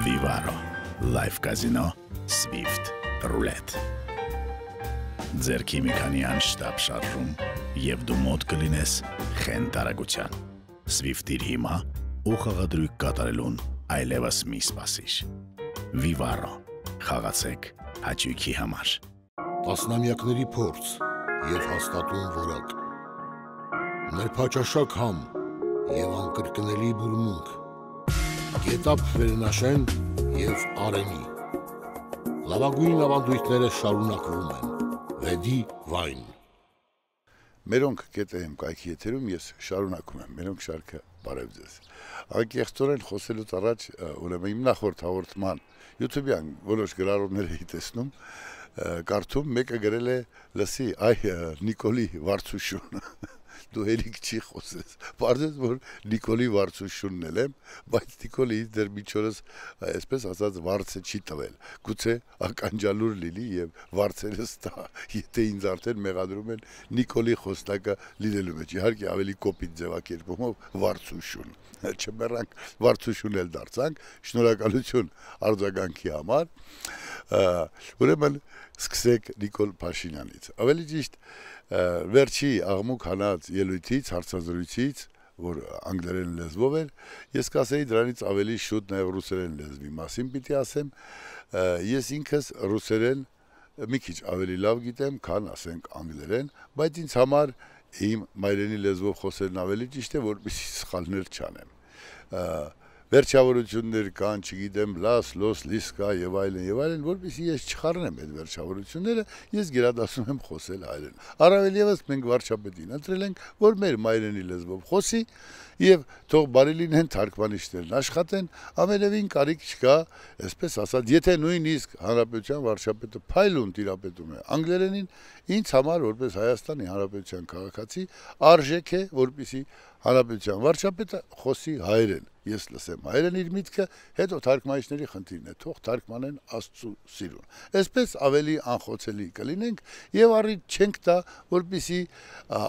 Vivaro, Live Casino, Swift, Roulette։ Ձերքի մի քանի անշտապ շարժում եւ դու մոտ կլինես խեն տարագության։ Swift-իր հիմա ու խաղադրույք կատարելուն այլևս մի սպասիր։ Vivaro, խաղացեք հաճույքի համար։ Տասնամյակների փորձ եւ հաստատուն որակ։ Ներփաճաշակ համ եւ անկրկնելի բուրմունք Գետապ Վերնաշեն եւ Արենի։ Լավագույն ավանդույթները շարունակվում են։ Վեդի վայն։ Մերոնք կետեմ կայքի եթերում ես շարունակում եմ մերոնք շարքը բարև ձեզ։ Անկեղծորեն խոսելուց առաջ ուրեմն իմ նախորդ հաղորդման YouTube-յան բոլոր գրառումները էի տեսնում կարդում մեկը գրել է լսի այ Նիկոլի Վարդուշյանը դու հերիք չի խոսես։ Պարզես որ Նիկոլի վարչությունն էլ եմ, բայց Նիկոլի դեր միջորս այսպես ասած վարցը չի տվել։ Գուցե ականջալուր լինի եւ վարցերը ստա, եթե ինձ արդեն մեղադրում են Նիկոլի խոսնակը լինելու մեջ։ Իհարկե ավելի կոպիտ ձևակերպումով վարչություն։ Չմեռանք վարչություն էլ դարձանք։ Շնորհակալություն արձագանքի համար։ Ուրեմն սկսեք Նիկոլ Փաշինյանից։ Ավելի ճիշտ վերջի աղմուկ հանած ելույթից, հարցազրույցից, որ անգլերեն լեզվով էր, ես կասեի դրանից ավելի շուտ նաև ռուսերեն լեզվի մասին պիտի ասեմ, ես ինքս ռուսերեն մի քիչ ավելի լավ գիտեմ, քան ասենք անգլերեն, բայց ինձ համար իմ մայրենի լեզվով խոսելն ավելի ճիշտ է, որպեսզի սխալներ չանեմ։ Ա, վերջավորություններ կան, չգիտեմ, լաս, լոս, լիսկա եւ այլն եւ այլն, որովհետեւ ես չխառնեմ այդ վերջավորությունները, ես գերադասում եմ խոսել այլն։ Առավել եւս մենք վարչապետին ընտրել ենք, որ մեր մայրենի լեզվով խոսի եւ թող բարի լինեն թարգմանիչներն աշխատեն, ամենևին կարիք չկա, այսպես ասած, եթե նույնիսկ հանրապետության վարչապետը փայլուն տիրապետում է անգլերենին, ինձ համար որպես Հայաստանի հանրապետության քաղաքացի արժեք է, որպիսի հանրապետության վարչապետը խոսի հայերեն։ Ես լսեմ հայերեն իր միտքը, հետո թարգմանիչների խնդիրն է, թող թարգմանեն Աստծո սիրուն։ Այսպես ավելի անխոցելի կլինենք եւ առիթ չենք տա, որպիսի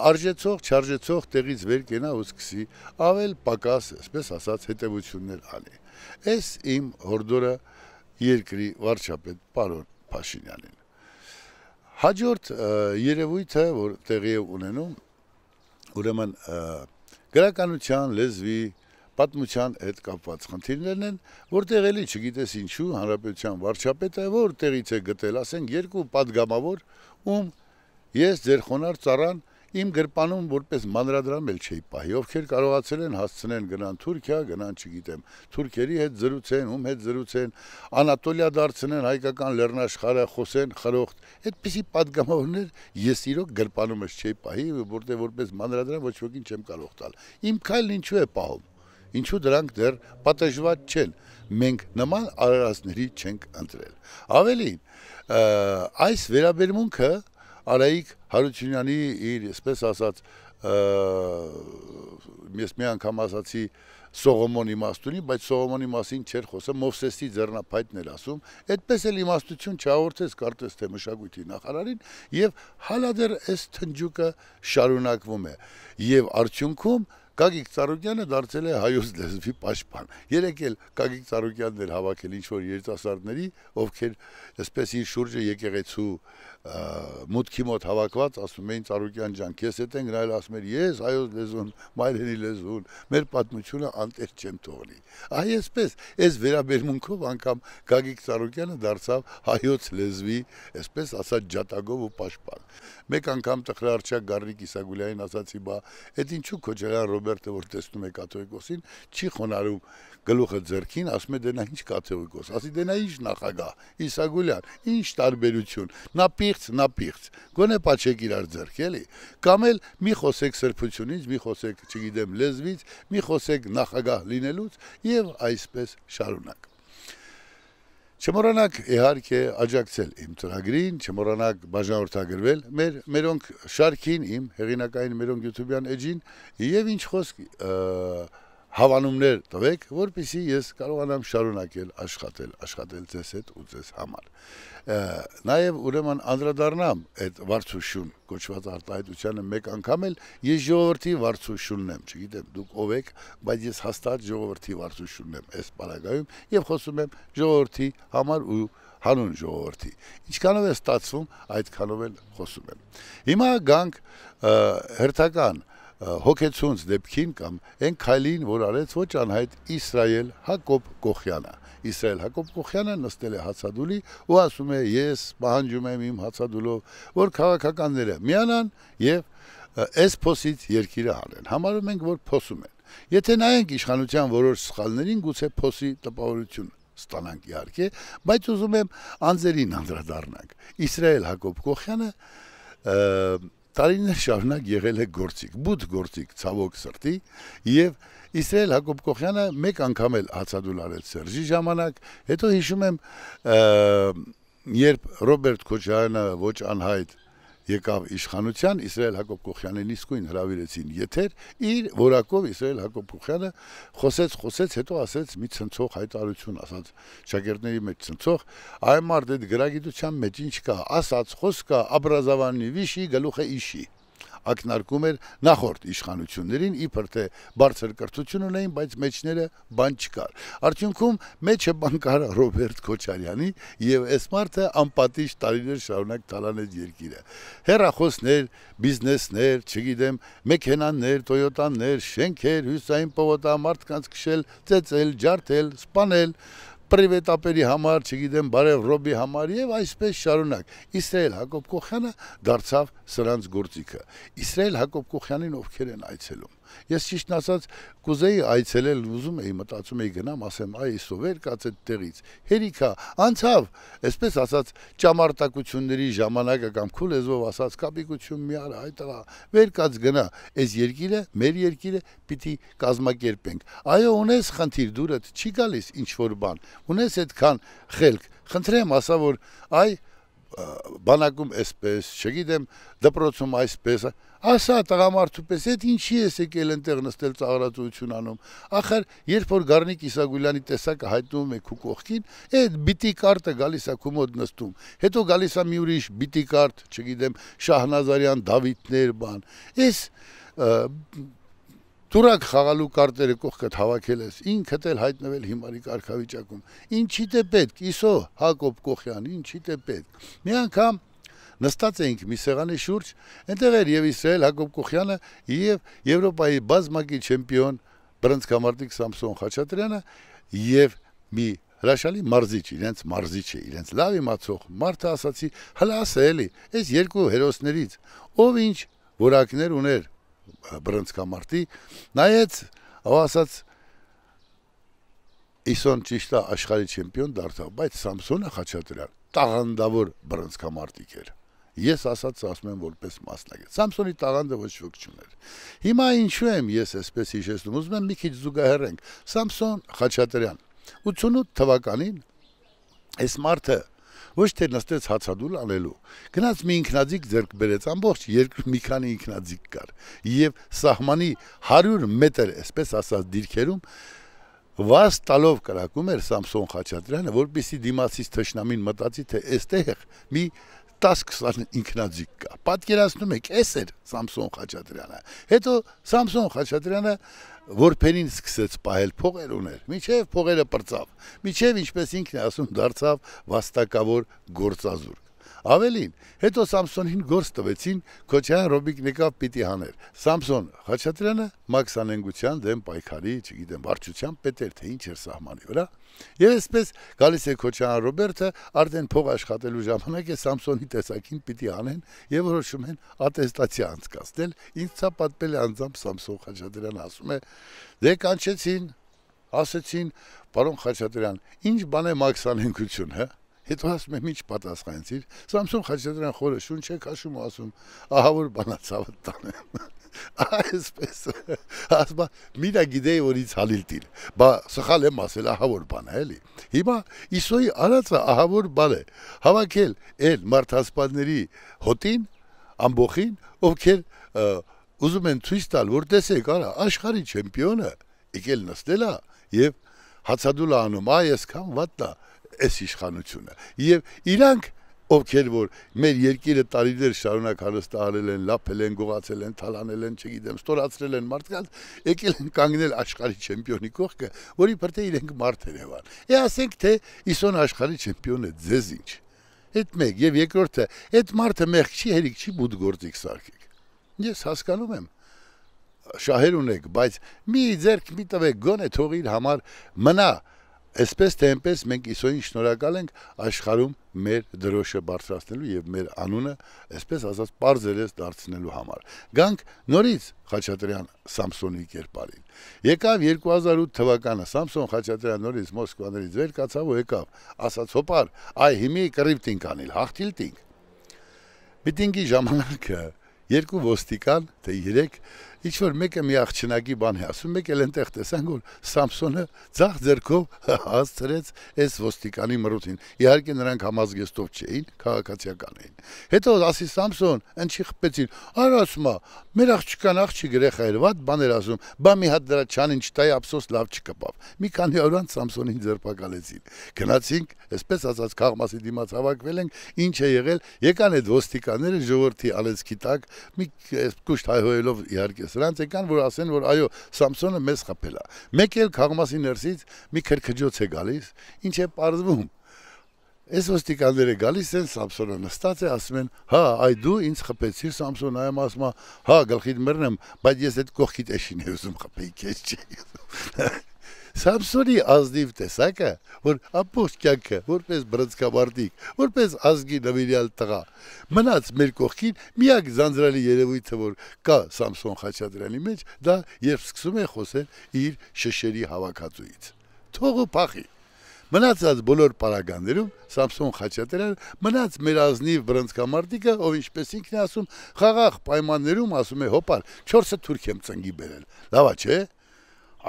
արժեցող, չարժեցող տեղից վեր կենա ու սկսի ավել պակաս, այսպես ասած, հետևություններ անի։ Այս իմ հորդորը երկրի վարչապետ պարոն Փաշինյանին։ Հաջորդ երևույթը, որ տեղի է ունենում, ուրեմն գրականության, լեզվի, պատմության հետ կապված խնդիրներն են, որտեղ էլի չգիտես ինչու հանրապետության վարչապետը որտեղից է գտել, ասենք երկու падգամավոր, ում ես ձեր խոնար ծառան Իմ գրպանում որպես մանրադրամ էլ չէի պահի, ովքեր կարողացել են հասցնեն գնան Թուրքիա, գնան, չգիտեմ, թուրքերի հետ զրուցեն, ում հետ զրուցեն, Անատոլիա դարձնեն հայկական լեռնաշխարհը, խոսեն խրոխտ։ Այդպիսի падգամավորներ ես իրոք գրպանումս չէի պահի, որտեղ որպես մանրադրամ ոչ ոքին չեմ կարող տալ։ Իմ քայլն ինչու է պահում ինչու դրանք դեռ պատժված չեն։ Մենք նման արարածների չենք ընտրել։ Ավելին, այս վերաբերմունքը Արայիկ Հարությունյանի իր, ասպես ասած, ես մի անգամ ասացի Սողոմոն իմաստունի, բայց Սողոմոնի մասին չէր խոսում, Մովսեսի ձեռնափայտն էր ասում, այդպես էլ իմաստություն չհաղորդեց կարծես թե մշակույթի նախարարին եւ հալադեր այս թնջուկը շարունակվում է եւ արդյունքում Կագիկ Ծառուկյանը դարձել է հայոց լեզվի պաշտպան։ Երեք էլ Կագիկ Ծառուկյանն էր հավաքել ինչ որ երիտասարդների, ովքեր այսպես իր շուրջը եկեղեցու մուտքի մոտ հավաքված ասում էին Ծառուկյան ջան, քեզ հետ են գրել ասում էր ես հայոց լեզուն, մայրենի լեզուն, մեր պատմությունը անտեր չեմ թողնի։ Այ այսպես, այս վերաբերմունքով անգամ Գագիկ Ծառուկյանը դարձավ հայոց լեզվի, այսպես ասած ջատագով ու պաշտպան։ Մեկ անգամ տխրարչակ Գառնիկ Իսագուլյանին ասացի բա, այդ ինչու Քոչարյան Ռոբերտը որ տեսնում է կաթողիկոսին, չի խոնարհում գլուխը ձեռքին, ասում է դե նա ինչ կաթողիկոս, ասի դե նա ինչ նախագահ, Իսագուլյան, ինչ տարբերություն։ Նա պի պիղծ, նա պիղծ։ Գոնե պատշեք իրար ձեռք, էլի։ Կամ էլ մի խոսեք սրբությունից, մի խոսեք, չգիտեմ, լեզվից, մի խոսեք նախագահ լինելուց եւ այսպես շարունակ։ Չմոռանաք իհարկե աջակցել իմ ծրագրին, չմոռանաք բաժանորդագրվել մեր մերոնք շարքին իմ հեղինակային մերոնք YouTube-յան էջին եւ ինչ խոսք հավանումներ տվեք, որpիսի ես կարողանամ շարունակել աշխատել, աշխատել ձեզ հետ ու ձեզ համար։ Նաև ուրեմն անդրադառնամ այդ վարչություն կոչված արտահայտությանը մեկ անգամ էլ ես ժողովրդի վարչությունն եմ, չգիտեմ դուք ով եք, բայց ես հաստատ ժողովրդի վարչությունն եմ այս բaragայում եւ խոսում եմ ժողովրդի համար ու հանուն ժողովրդի։ Ինչքանով է ստացվում, այդքանով էլ խոսում եմ։ Հիմա գանք հերթական հոգեցունց դեպքին կամ այն քայլին, որ արեց ոչ անհայտ Իսրայել Հակոբ Կոխյանը։ Իսրայել Հակոբ Կոխյանը նստել է հացադուլի ու ասում է՝ ես պահանջում եմ իմ հացադուլով, որ քաղաքականները միանան եւ այս փոսից երկիրը հանեն։ Համարում ենք, որ փոսում են։ Եթե նայենք իշխանության որոշ սխալներին, գուցե փոսի տպավորություն ստանանք իհարկե, բայց ուզում եմ անձերին անդրադառնանք։ Իսրայել Հակոբ Կոխյանը տարիներ շարունակ եղել է գործիկ, բուտ գործիկ, ցավոք սրտի եւ Իսրայել Հակոբ Կոխյանը մեկ անգամ էլ հացադուլ արել Սերժի ժամանակ, հետո հիշում եմ երբ Ռոբերտ Քոչարյանը ոչ անհայտ եկավ իշխանության Իսրայել Հակոբ Կոխյանին իսկույն հրավիրեցին եթեր, իր որակով Իսրայել Հակոբ Կոխյանը խոսեց, խոսեց, հետո ասեց մի ցնցող հայտարարություն, ասած շագերտների մեջ ցնցող, այ մարդ այդ գրագիտության մեջ ինչ կա, ասած խոսք կա, աբրազավանի վիշի գլուխը իշի ակնարկում էր նախորդ իշխանություններին, իբր թե բարձր կրթություն ունեին, բայց մեջները բան չկար։ Արդյունքում մեջը բան կար Ռոբերտ Քոչարյանի եւ այս մարդը անպատիժ տարիներ շարունակ տալանեց երկիրը։ Հերախոսներ, բիզնեսներ, չգիտեմ, մեքենաներ, Toyota-ներ, շենքեր, հյուսային պողոտա մարդկանց քշել, ծեծել, ջարդել, սպանել պրիվետապերի համար, չգիտեմ, բարև ռոբի համար եւ այսպես շարունակ։ Իսրայել Հակոբ Կոխյանը դարձավ սրանց գործիքը։ Իսրայել Հակոբ Կոխյանին ովքեր են այցելում Ես ճիշտն ասած կուզեի այցելել, ուզում էի մտածում էի գնամ, ասեմ, այ իսո վեր կաց այդ տեղից։ Հերիքա, անցավ, այսպես ասած ճամարտակությունների ժամանակը կամ քուլեզով ասած կապիկություն մի արա, այ տղա, վեր կաց գնա։ Այս երկիրը, մեր երկիրը պիտի կազմակերպենք։ Այո, ունես խնդիր դուրդ, չի գալիս ինչ որ բան։ Ունես այդքան խելք։ Խնդրեմ, ասա որ այ բանակում այսպես, չգիտեմ, դպրոցում այսպես, ասա տղամարդուպես, այդ ինչի ես եկել ընտեղ նստել ծաղրացություն անում։ Ախր, երբ որ Գառնիկ Իսագուլյանի տեսակը հայտնվում է քու կողքին, այդ բիտի կարտը գալիս է քու մոտ նստում։ Հետո գալիս է մի ուրիշ բիտի կարտ, չգիտեմ, Շահնազարյան, Դավիթներ, բան։ Էս դուրակ խաղալու կարտերը կողքդ հավաքել ես, ինքդ էլ հայտնվել հիմարի կարգավիճակում։ Ինչի՞ դե պետք, իսո Հակոբ Կոխյան, ինչի՞ դե պետք։ Մի անգամ նստած էինք մի սեղանի շուրջ, այնտեղ էր եւ Իսրայել Հակոբ Կոխյանը եւ Եվրոպայի բազմակի չեմպիոն բրոնզկամարտիկ Սամսոն Խաչատրյանը եւ մի հրաշալի մարզիչ, իրենց մարզիչ է, իրենց լավ իմացող մարդը ասացի, հլա ասա էլի, այս երկու հերոսներից ով ինչ որակներ ուներ բրոնզկամարտի, նայեց, ով ասած Իսոն ճիշտ է աշխարհի չեմպիոն դարձավ, բայց Սամսոնը Խաչատրյան տաղանդավոր բրոնզկամարտիկ էր։ Ես ասած ասում եմ որպես մասնակից։ Սամսոնի տաղանդը ոչ ոք չուներ։ Հիմա ինչու եմ ես այսպես հիշեցնում, ուզում եմ մի քիչ զուգահեռենք։ Սամսոն Խաչատրյան 88 թվականին այս մարդը ոչ թե նստեց հացադուլ անելու։ Գնաց մի ինքնաձիգ ձեռք բերեց, ամբողջ երկու մի քանի ինքնաձիգ կար։ Եվ սահմանի 100 մետր, այսպես ասած, դիրքերում վազ տալով կրակում էր Սամսոն Խաչատրյանը, որբիսի դիմացից թշնամին մտածի, թե այստեղ մի 10-20 ինքնաձիգ կա։ Պատկերացնում եք, էս էր Սամսոն Խաչատրյանը։ Հետո Սամսոն Խաչատրյանը որբերին սկսեց պահել փողեր ուներ, միջև փողերը պրծավ, միջև ինչպես ինքն է ասում դարձավ վաստակավոր գործազուր։ Ավելին, հետո Սամսոնին գործ տվեցին, Քոչյան Ռոբիկն եկավ պիտի հաներ։ Սամսոն Խաչատրյանը Մաքս Անենգության դեմ պայքարի, չգիտեմ, վարչության պետ էր, թե ինչ էր սահմանի վրա։ Եվ այսպես գալիս է Քոչյան Ռոբերտը, արդեն փող աշխատելու ժամանակ է Սամսոնի տեսակին պիտի անեն եւ որոշում են ատեստացիա անցկացնել, ինձ ցա պատպել է անձամբ Սամսոն Խաչատրյանը ասում է. դե կանչեցին, ասեցին, պարոն Խաչատրյան, ինչ բան է մաքսանենքություն, հա՞ հետո ասում եմ ինչ պատասխանեցիր Սամսոն Խաչատրյան խորը շուն չեք հաշում ու ասում ահա որ բանացավ տանը այսպես ասում միրա գիտեի որ ինձ հալիլ տիր բա սխալ եմ ասել ահա որ բան է էլի հիմա իսոյի արածը ահա որ բան է հավաքել այլ մարդասպանների հոտին ամբողին ովքեր ուզում են ցույց տալ որ տեսեք արա աշխարհի չեմպիոնը եկել նստել է եւ հացադուլա անում այ ես կամ վատա այս իշխանությունը։ Եվ իրանք ովքեր որ մեր երկիրը տարիներ շարունակ հարստահարել են, լափել են, գողացել են, թալանել են, չգիտեմ, ստորացրել են մարդկանց, եկել են կանգնել աշխարհի չեմպիոնի կողքը, որի բրտե իրենք մարդ Երևան։ Է ասենք թե իսոն աշխարհի չեմպիոն է, ձեզ ինչ։ Այդ մեկ եւ երկրորդը, այդ մարդը մեղք չի, հերիք չի բուտ գործիք սարքեք։ Ես հասկանում եմ շահեր ունեք, բայց մի ձերք մի տվեք, գոնե թողի իր համար մնա Այսպես թե այնպես մենք իսոյին շնորհակալ ենք աշխարհում մեր դրոշը բարձրացնելու եւ մեր անունը, այսպես ասած, པարզերես դարձնելու համար։ Գանք նորից Խաչատրյան Սամսոնի կերպարին։ Եկավ 2008 թվականը Սամսոն Խաչատրյան նորից Մոսկվաներից վեր կացավ ու եկավ, ասաց՝ «Հոպար, այ հիմի կռիվտինք անել, հաղթիլտինք»։ Միտինգի ժամանակը երկու ոստիկան թե 3 ինչ որ մեկը մի աղջնակի բան է ասում, մեկ էլ այնտեղ տեսանք որ Սամսոնը ցախ ձերքով հասցրեց այս ոստիկանի մրուտին։ Իհարկե նրանք համազգեստով չէին, քաղաքացիական էին։ Հետո ասի Սամսոն, ինչի խփեցին։ Արա ասումա, մեր աղջկան աղջի գրեխա էր, ված բաներ ասում։ Բա մի հատ դրա չանին չտայ ափսոս լավ չկպավ։ Մի քանի օր անց Սամսոնին ձերբակալեցին։ Գնացինք, այսպես ասած քաղմասի դիմաց հավաքվել ենք, ինչ է եղել։ Եկան այդ ոստիկանները ժողովրդի ալեցքի տակ մի կուշտ հայհոյելով իհարկե սրանց եկան որ ասեն որ այո Սամսոնը մեզ խփել է մեկ էլ քաղմասի ներսից մի քրքջոց է գալիս ինչ է པարզվում Այս ոստիկանները գալիս են Սամսոնը նստած է ասում են հա այ դու ինձ խփեցիր Սամսոն այեմ ասում հա գլխիդ մռնեմ բայց ես այդ կողքիդ էշին եմ ուզում խփեի քեզ չի Սամսոնի ազնիվ տեսակը, որ ամբողջ կյանքը որպես բրոնզկավարտիկ, որպես ազգի նվիրյալ տղա, մնաց մեր կողքին միակ զանզրալի երևույթը, որ կա Սամսոն Խաչատրյանի մեջ, դա երբ սկսում է խոսել իր շշերի հավաքածուից։ Թողը փախի։ Մնացած բոլոր պարագաներում Սամսոն Խաչատրյանը մնաց մեր ազնիվ բրոնզկամարտիկը, ով ինչպես ինքն է ասում, խաղաղ պայմաններում ասում է հոպար, 4-ը թուրք եմ ծնգի բերել։ Լավա չէ՞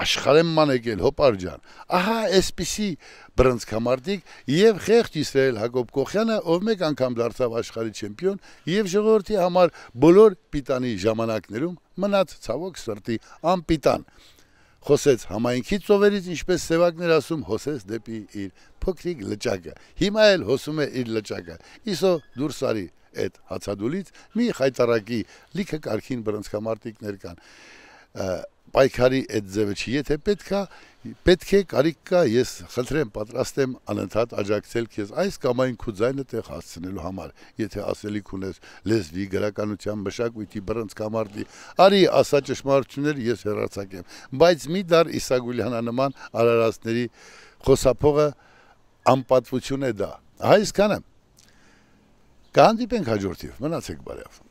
աշխարհեն ման եկել հոպար ջան ահա այսպիսի բրոնզկամարտիկ եւ խեղճ իսրայել հակոբ կոխյանը ով մեկ անգամ դարձավ աշխարհի չեմպիոն եւ ժողովրդի համար բոլոր պիտանի ժամանակներում մնաց ցավոք սրտի անպիտան խոսեց համայնքի ծովերից ինչպես սևակներ ասում հոսես դեպի իր փոքրիկ լճակը հիմա էլ հոսում է իր լճակը իսո դուրս արի այդ հացադուլից մի խայտարակի լիքը կարքին բրոնզկամարտիկներ կան պայքարի այդ ձևը չի, եթե պետքա պետք է կարիք կա, ես խնդրեմ պատրաստ եմ անընդհատ աջակցել քեզ այս կամ այն քուձայնը տեղ հասցնելու համար, եթե ասելիք ունես լեզվի, գրականության, մշակույթի, բռնցքամարտի, արի ասա ճշմարտություններ, ես հերացակ եմ, բայց մի դար Իսագուլյանը նման արարածների խոսափողը անպատվություն է դա։ Այսքանը կհանդիպենք հաջորդիվ, մնացեք բարև։